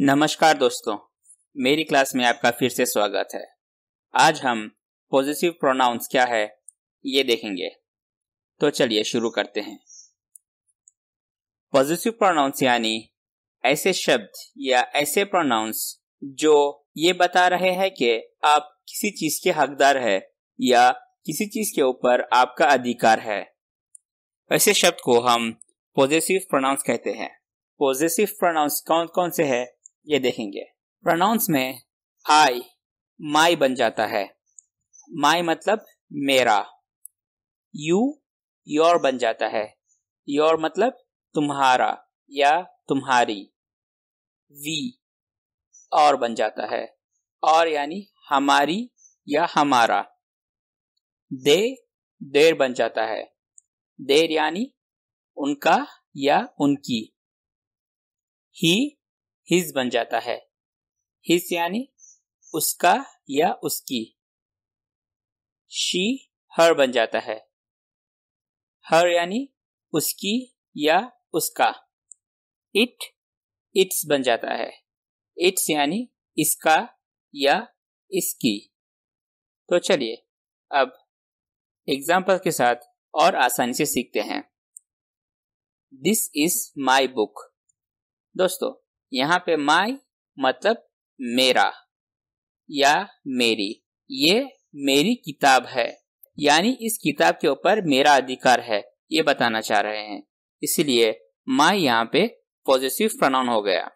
नमस्कार दोस्तों मेरी क्लास में आपका फिर से स्वागत है आज हम पॉजिटिव प्रोनाउंस क्या है ये देखेंगे तो चलिए शुरू करते हैं पॉजिटिव प्रोनाउंस यानी ऐसे शब्द या ऐसे प्रोनाउंस जो ये बता रहे हैं कि आप किसी चीज के हकदार है या किसी चीज के ऊपर आपका अधिकार है ऐसे शब्द को हम पॉजिटिव प्रोनाउंस कहते हैं पॉजिटिव प्रोनाउंस कौन कौन से हैं ये देखेंगे प्रोनाउंस में आई माई बन जाता है माई मतलब मेरा यू योर बन जाता है योर मतलब तुम्हारा या तुम्हारी वी और बन जाता है और यानी हमारी या हमारा दे देर बन जाता है देर यानी उनका या उनकी ही हिज बन जाता है हिज यानी उसका या उसकी शी हर बन जाता है हर यानी उसकी या उसका इट इट्स बन जाता है इट्स यानी इसका या इसकी तो चलिए अब एग्जाम्पल के साथ और आसानी से सीखते हैं दिस इज माई बुक दोस्तों यहाँ पे माई मतलब मेरा या मेरी ये मेरी किताब है यानी इस किताब के ऊपर मेरा अधिकार है ये बताना चाह रहे हैं इसलिए माई यहाँ पे पॉजिटिव प्रनाउन हो गया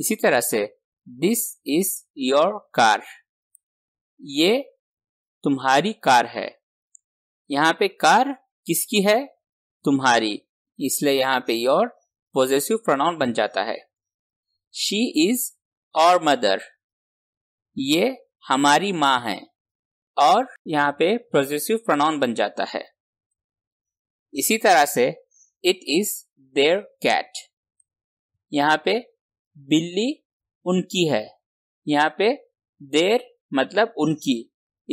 इसी तरह से दिस इज योर कार ये तुम्हारी कार है यहाँ पे कार किसकी है तुम्हारी इसलिए यहाँ पे योर पॉजिटिव प्रोनाउन बन जाता है शी इज और मदर ये हमारी माँ है और यहाँ पे प्रोजेसिव प्रोनाउन बन जाता है इसी तरह से इट इज देयर कैट यहाँ पे बिल्ली उनकी है यहाँ पे देर मतलब उनकी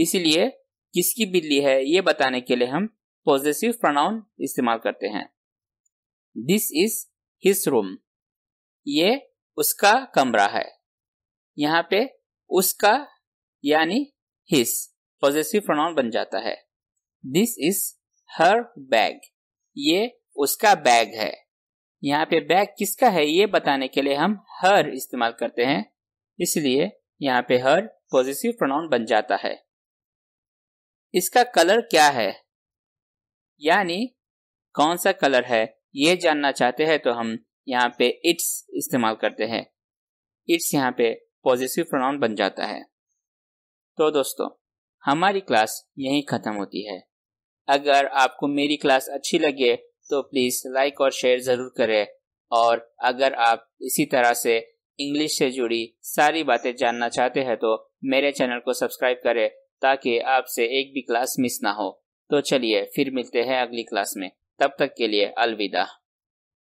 इसलिए किसकी बिल्ली है ये बताने के लिए हम पॉजिटिव प्रोनाउन इस्तेमाल करते हैं दिस इज हिस रूम ये उसका कमरा है यहाँ पे उसका यानी हिस पॉजिटिव प्रोनाउन बन जाता है दिस इज हर बैग ये उसका बैग है यहाँ पे बैग किसका है ये बताने के लिए हम हर इस्तेमाल करते हैं इसलिए यहाँ पे हर पॉजिटिव प्रोनाउन बन जाता है इसका कलर क्या है यानी कौन सा कलर है ये जानना चाहते हैं तो हम यहाँ पे इट्स इस्तेमाल करते हैं इट्स यहाँ पे पॉजिटिव प्रोनाउन बन जाता है तो दोस्तों हमारी क्लास यहीं ख़त्म होती है अगर आपको मेरी क्लास अच्छी लगे तो प्लीज़ लाइक और शेयर ज़रूर करें और अगर आप इसी तरह से इंग्लिश से जुड़ी सारी बातें जानना चाहते हैं तो मेरे चैनल को सब्सक्राइब करें ताकि आपसे एक भी क्लास मिस ना हो तो चलिए फिर मिलते हैं अगली क्लास में तब तक के लिए अलविदा